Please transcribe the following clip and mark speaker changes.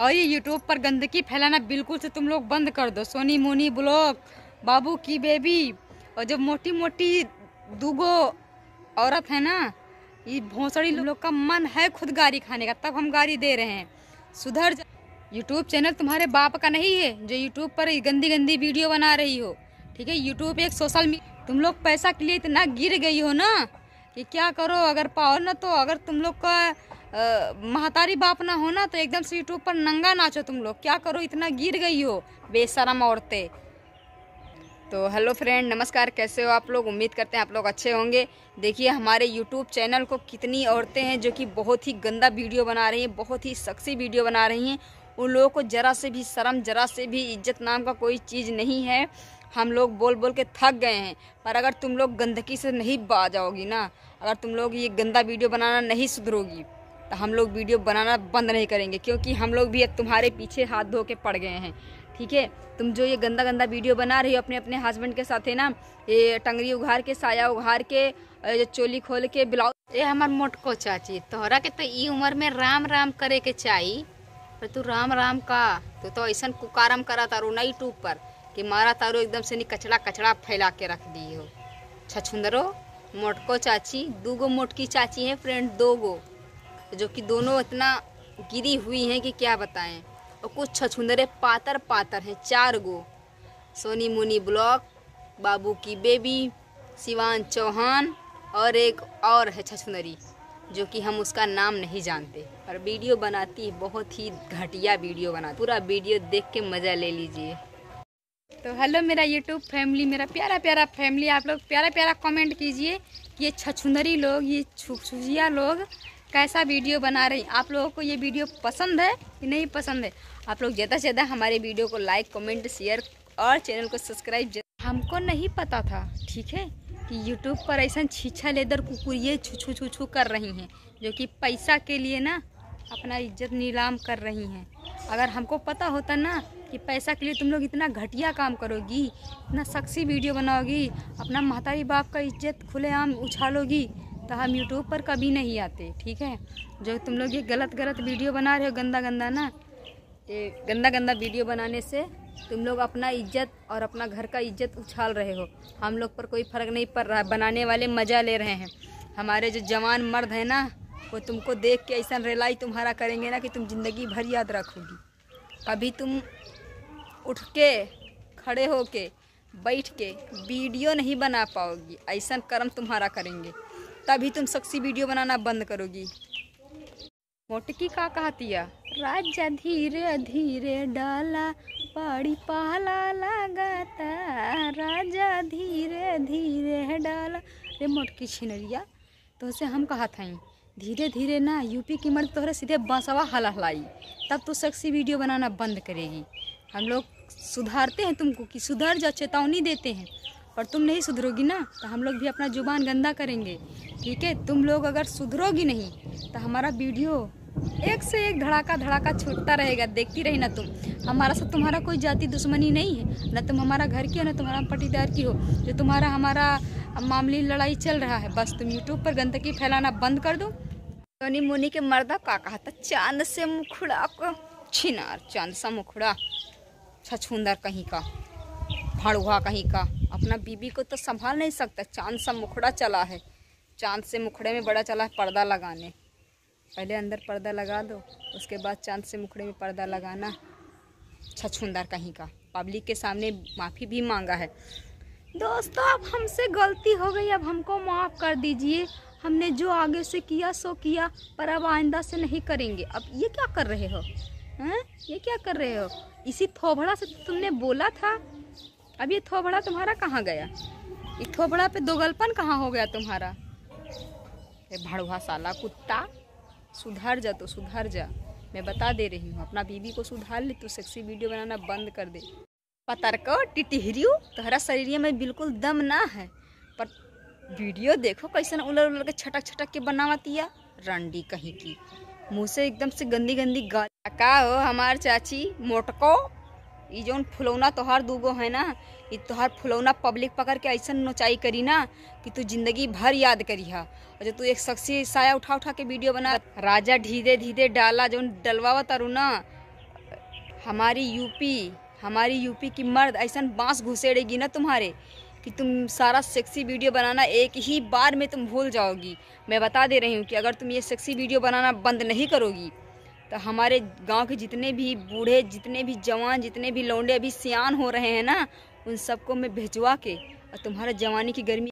Speaker 1: और ये यूट्यूब पर गंदगी फैलाना बिल्कुल से तुम लोग बंद कर दो सोनी मोनी ब्लॉक बाबू की बेबी और जो मोटी मोटी दूगो औरत है ना ये भोंसड़ी लोग का मन है खुद गाड़ी खाने का तब हम गाड़ी दे रहे हैं सुधर यूट्यूब चैनल तुम्हारे बाप का नहीं है जो यूट्यूब पर गंदी गंदी वीडियो बना रही हो ठीक है यूट्यूब एक सोशल मीडिया तुम लोग पैसा के लिए इतना गिर गई हो ना कि क्या करो अगर पाओ ना तो अगर तुम लोग का महतारी बाप ना हो ना तो एकदम से यूट्यूब पर नंगा नाचो तुम लोग क्या करो इतना गिर गई हो बेशरम औरतें तो हेलो फ्रेंड नमस्कार कैसे हो आप लोग उम्मीद करते हैं आप लोग अच्छे होंगे देखिए हमारे यूट्यूब चैनल को कितनी औरतें हैं जो कि बहुत ही गंदा वीडियो बना रही हैं बहुत ही सक्सी वीडियो बना रही हैं उन लोगों को ज़रा से भी शर्म ज़रा से भी इज्जत नाम का कोई चीज़ नहीं है हम लोग बोल बोल के थक गए हैं पर अगर तुम लोग गंदगी से नहीं बा जाओगी ना अगर तुम लोग ये गंदा वीडियो बनाना नहीं सुधरोगी तो हम लोग वीडियो बनाना बंद नहीं करेंगे क्योंकि हम लोग भी तुम्हारे पीछे हाथ धो के पड़ गए हैं ठीक है तुम जो ये गंदा गंदा वीडियो बना रही हो अपने अपने हस्बैंड के साथ है ना ये टंगरी उघार के साया उघार के जो चोली खोल के ब्लाउज ये हमारे मोटको चाची तोहरा के तो ई उम्र में राम राम करे के चाहिए पर तू राम राम का तू तो ऐसा कुकारम करा तारू नई टूब पर कि मारा तारू एकदम से कचड़ा कचड़ा फैला के रख दी हो छछुंदरो मोटको चाची दू गो मोटकी चाची है फ्रेंड दो गो जो कि दोनों इतना गिरी हुई हैं कि क्या बताएं और कुछ छछुंदरे पातर पातर हैं चार गो सोनी मुनी ब्लॉक बाबू की बेबी शिवान चौहान और एक और है छछुंदरी जो कि हम उसका नाम नहीं जानते पर वीडियो बनाती है बहुत ही घटिया वीडियो बनाती पूरा वीडियो देख के मज़ा ले लीजिए तो हेलो मेरा यूट्यूब फैमिली मेरा प्यारा प्यारा फैमिली आप लोग प्यारा प्यारा कमेंट कीजिए ये छछुंदरी लोग ये छुछुजिया लोग कैसा वीडियो बना रही आप लोगों को ये वीडियो पसंद है कि नहीं पसंद है आप लोग ज़्यादा से ज़्यादा हमारे वीडियो को लाइक कमेंट शेयर और चैनल को सब्सक्राइब हमको नहीं पता था ठीक है कि यूट्यूब पर ऐसा छीछा लेदर कुकुरिए छू छू छू छू कर रही हैं जो कि पैसा के लिए ना अपना इज्जत नीलाम कर रही हैं अगर हमको पता होता ना कि पैसा के लिए तुम लोग इतना घटिया काम करोगी इतना सख्सी वीडियो बनाओगी अपना महतारी बाप का इज्जत खुलेआम उछालोगी तो हम यूट्यूब पर कभी नहीं आते ठीक है जो तुम लोग ये गलत गलत वीडियो बना रहे हो गंदा गंदा ना ये गंदा गंदा वीडियो बनाने से तुम लोग अपना इज्जत और अपना घर का इज्जत उछाल रहे हो हम लोग पर कोई फ़र्क नहीं पड़ रहा बनाने वाले मज़ा ले रहे हैं हमारे जो जवान मर्द हैं ना वो तुमको देख के ऐसा रिलाई तुम्हारा करेंगे ना कि तुम ज़िंदगी भर याद रखोगी कभी तुम उठ के खड़े हो के बैठ के वीडियो नहीं बना पाओगी ऐसा कर्म तुम्हारा करेंगे तभी तुम सक्सी वीडियो बनाना बंद करोगी मोटकी का कहती है राजा धीरे धीरे डाला पड़ी पाला लगाता राजा धीरे धीरे डाला रे मोटकी छिनरिया तो उसे हम कहा था धीरे धीरे ना यूपी की मर्द तोहरे सीधे बसवा हलाई तब तो सक्सी वीडियो बनाना बंद करेगी हम लोग सुधारते हैं तुमको कि सुधर जाओ चेतावनी देते हैं और तुम नहीं सुधरोगी ना तो हम लोग भी अपना जुबान गंदा करेंगे ठीक है तुम लोग अगर सुधरोगी नहीं तो हमारा वीडियो एक से एक धड़ाका धड़ाका छूटता रहेगा देखती रही ना तुम हमारा साथ तुम्हारा कोई जाति दुश्मनी नहीं है ना तुम हमारा घर की हो ना तुम्हारा पटीदार की हो जो तुम्हारा हमारा मामली लड़ाई चल रहा है बस तुम यूट्यूब पर गंदगी फैलाना बंद कर दो सोनी मुनी के मर्दा का कहा था चांद से मुखड़ा को छिनार चांद सा मुखड़ा छछूंदर कहीं का फड़ुआ कहीं का अपना बीबी को तो संभाल नहीं सकता चांद सा मुखड़ा चला है चांद से मुखड़े में बड़ा चला है पर्दा लगाने पहले अंदर पर्दा लगा दो उसके बाद चांद से मुखड़े में पर्दा लगाना छछुंदर कहीं का पब्लिक के सामने माफ़ी भी मांगा है दोस्तों अब हमसे गलती हो गई अब हमको माफ़ कर दीजिए हमने जो आगे से किया सो किया पर अब आइंदा से नहीं करेंगे अब ये क्या कर रहे हो हैं ये क्या कर रहे हो इसी थोभड़ा से तुमने बोला था अब ये थोबड़ा तुम्हारा कहाँ गया ये थोबड़ा पे दोगलपन कहाँ हो गया तुम्हारा ये भड़वा साला कुत्ता सुधर जा तो सुधर जा मैं बता दे रही हूँ अपना बीबी को सुधार ले तू सेक्सी वीडियो बनाना बंद कर दे पतरको टिटिहरियो तुहरा शरीर में बिल्कुल दम ना है पर वीडियो देखो कैसे ना उलर उलर के छटक छटक के दिया रंडी कहीं की मुँह से एकदम से गंदी गंदी गाल का हो हमार चाची मोटको ये जौन फुलौना तोहार दूगो है ना ये तोहार फुलौना पब्लिक पकड़ के ऐसा नोचाई करी ना कि तू जिंदगी भर याद करी हा और जो तू एक शख्सी साया उठा उठा के वीडियो बना राजा धीरे धीरे डाला जौन डलवा तरू ना हमारी यूपी हमारी यूपी की मर्द ऐसा बाँस घुसेड़ेगी ना तुम्हारे कि तुम सारा सेक्सी वीडियो बनाना एक ही बार में तुम भूल जाओगी मैं बता दे रही हूँ कि अगर तुम ये सेक्सी वीडियो बनाना बंद नहीं करोगी तो हमारे गांव के जितने भी बूढ़े जितने भी जवान जितने भी लौंडे अभी सियान हो रहे हैं ना उन सबको मैं भिजवा के और तुम्हारा जवानी की गर्मी